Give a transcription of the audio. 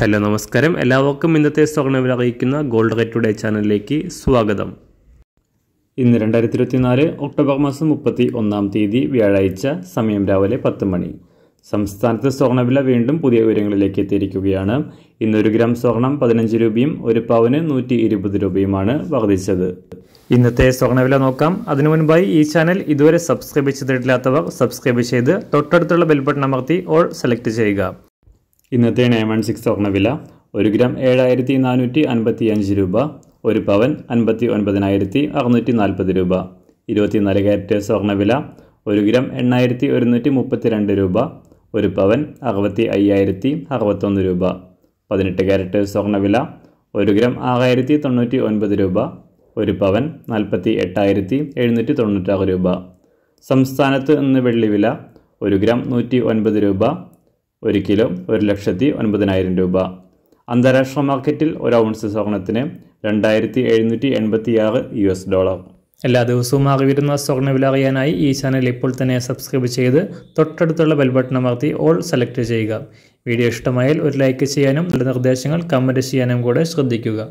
hello നമസ്കാരം എല്ലാവർക്കും ഇന്നത്തെ സ്വർണ്ണവില അറിയിക്കുന്ന ഗോൾഡ് റേറ്റ് ടുഡേ ചാനലിലേക്ക് സ്വാഗതം ഇന്ന് രണ്ടായിരത്തി ഇരുപത്തിനാല് ഒക്ടോബർ മാസം മുപ്പത്തി ഒന്നാം തീയതി വ്യാഴാഴ്ച സമയം രാവിലെ പത്ത് മണി സംസ്ഥാനത്ത് സ്വർണ്ണവില വീണ്ടും പുതിയ ഉയരങ്ങളിലേക്ക് എത്തിയിരിക്കുകയാണ് ഇന്ന് ഒരു ഗ്രാം സ്വർണം പതിനഞ്ച് രൂപയും ഒരു പവന് നൂറ്റി ഇരുപത് രൂപയുമാണ് വർദ്ധിച്ചത് ഇന്നത്തെ സ്വർണ്ണവില നോക്കാം അതിനു മുൻപായി ഈ ചാനൽ ഇതുവരെ സബ്സ്ക്രൈബ് ചെയ്തിട്ടില്ലാത്തവർ സബ്സ്ക്രൈബ് ചെയ്ത് തൊട്ടടുത്തുള്ള ബെൽബട്ടൺ അമർത്തി ഓൾ സെലക്ട് ചെയ്യുക ഇന്നത്തെ നയൻ സിക്സ് സ്വർണ്ണവില ഒരു ഗ്രാം ഏഴായിരത്തി നാനൂറ്റി അൻപത്തി അഞ്ച് രൂപ ഒരു പവൻ അൻപത്തി ഒൻപതിനായിരത്തി അറുന്നൂറ്റി നാൽപ്പത് രൂപ ഇരുപത്തി നാല് ക്യാരറ്റ് സ്വർണ്ണവില ഒരു ഗ്രാം എണ്ണായിരത്തി ഒരുന്നൂറ്റി മുപ്പത്തി രണ്ട് രൂപ ഒരു പവൻ അറുപത്തി അയ്യായിരത്തി അറുപത്തൊന്ന് രൂപ പതിനെട്ട് ക്യാരറ്റ് സ്വർണ്ണവില ഒരു ഗ്രാം ആറായിരത്തി തൊണ്ണൂറ്റി ഒൻപത് രൂപ ഒരു പവൻ നാൽപ്പത്തി എട്ടായിരത്തി എഴുന്നൂറ്റി തൊണ്ണൂറ്റാറ് രൂപ സംസ്ഥാനത്ത് ഇന്ന് വില ഒരു ഗ്രാം നൂറ്റി ഒൻപത് രൂപ ഒരു കിലോ ഒരു ലക്ഷത്തി ഒൻപതിനായിരം രൂപ അന്താരാഷ്ട്ര മാർക്കറ്റിൽ ഒരു ഔൺസ് സ്വർണത്തിന് രണ്ടായിരത്തി എഴുന്നൂറ്റി എൺപത്തിയാറ് യു എസ് ഡോളർ എല്ലാ ദിവസവും ആകെ വരുന്ന സ്വർണ്ണവില അറിയാനായി ഈ ചാനൽ ഇപ്പോൾ തന്നെ സബ്സ്ക്രൈബ് ചെയ്ത് തൊട്ടടുത്തുള്ള ബെൽബട്ടൺ അമർത്തി ഓൾ സെലക്ട് ചെയ്യുക വീഡിയോ ഇഷ്ടമായാൽ ഒരു ലൈക്ക് ചെയ്യാനും നല്ല നിർദ്ദേശങ്ങൾ കമൻറ്റ് ചെയ്യാനും കൂടെ ശ്രദ്ധിക്കുക